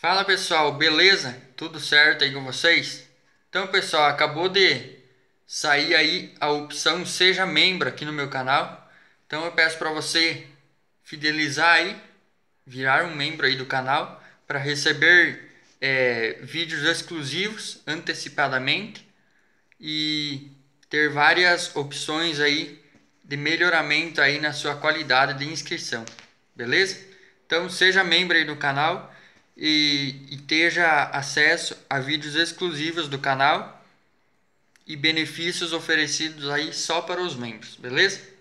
Fala pessoal, beleza? Tudo certo aí com vocês? Então pessoal, acabou de sair aí a opção seja membro aqui no meu canal. Então eu peço para você fidelizar aí, virar um membro aí do canal para receber é, vídeos exclusivos antecipadamente e ter várias opções aí de melhoramento aí na sua qualidade de inscrição, beleza? Então seja membro aí do canal e, e tenha acesso a vídeos exclusivos do canal e benefícios oferecidos aí só para os membros, beleza?